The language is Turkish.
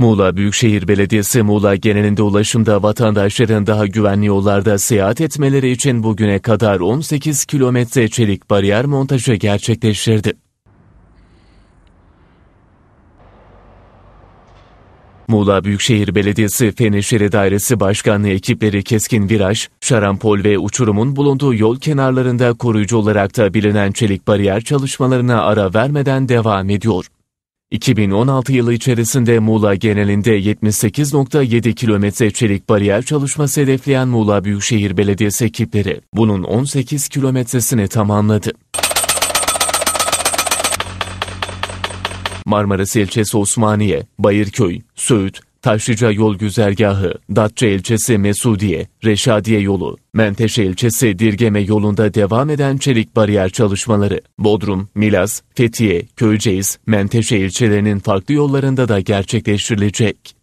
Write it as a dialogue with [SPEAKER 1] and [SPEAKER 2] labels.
[SPEAKER 1] Muğla Büyükşehir Belediyesi Muğla genelinde ulaşımda vatandaşların daha güvenli yollarda seyahat etmeleri için bugüne kadar 18 kilometre çelik bariyer montajı gerçekleştirdi. Muğla Büyükşehir Belediyesi Fen İşleri Dairesi Başkanlığı ekipleri keskin viraj, şarampol ve uçurumun bulunduğu yol kenarlarında koruyucu olarak da bilinen çelik bariyer çalışmalarına ara vermeden devam ediyor. 2016 yılı içerisinde Muğla genelinde 78.7 kilometre çelik bariyer çalışması hedefleyen Muğla Büyükşehir Belediyesi ekipleri bunun 18 kilometresini tamamladı. Marmaris ilçesi Osmaniye, Bayırköy, Söğüt, Taşlıca Yol Güzergahı, Datça ilçesi Mesudiye, Reşadiye yolu, Menteşe ilçesi Dirgeme yolunda devam eden çelik bariyer çalışmaları, Bodrum, Milas, Fethiye, Köyceğiz, Menteşe ilçelerinin farklı yollarında da gerçekleştirilecek.